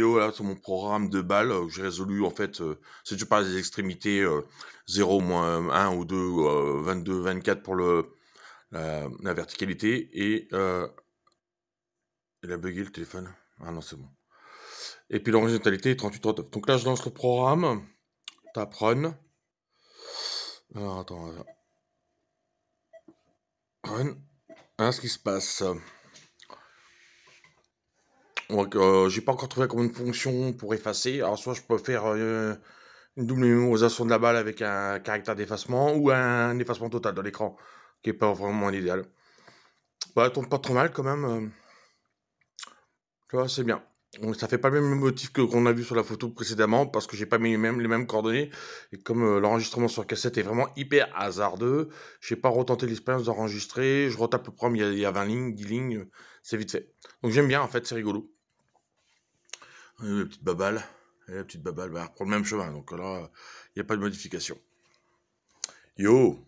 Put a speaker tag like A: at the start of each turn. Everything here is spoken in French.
A: là sur mon programme de balle euh, J'ai résolu en fait, euh, si tu parles des extrémités, 0, euh, moins 1 ou 2, 22, 24 pour le, la, la verticalité. Et il a bugué le téléphone. Ah non, c'est bon. Et puis l'horizontalité 38, 39. Donc là, je lance le programme. Tap run. Alors attends. Hein, ce qui se passe. Donc, euh, j'ai pas encore trouvé comme une fonction pour effacer. Alors, soit je peux faire euh, une double mémorisation de la balle avec un caractère d'effacement ou un effacement total de l'écran, qui est pas vraiment l'idéal. Bah, ne pas trop mal quand même. Euh. Tu vois, c'est bien. Donc, ça fait pas le même motif que qu'on a vu sur la photo précédemment parce que j'ai pas mis les mêmes, coordonnées et comme l'enregistrement sur cassette est vraiment hyper hasardeux, j'ai pas retenté l'expérience d'enregistrer, je retape le programme, y, il y a 20 lignes, 10 lignes, c'est vite fait. Donc j'aime bien en fait, c'est rigolo. Et la petite babale. Et eh, la petite babale va bah, reprendre le même chemin. Donc là, il n'y a pas de modification.
B: Yo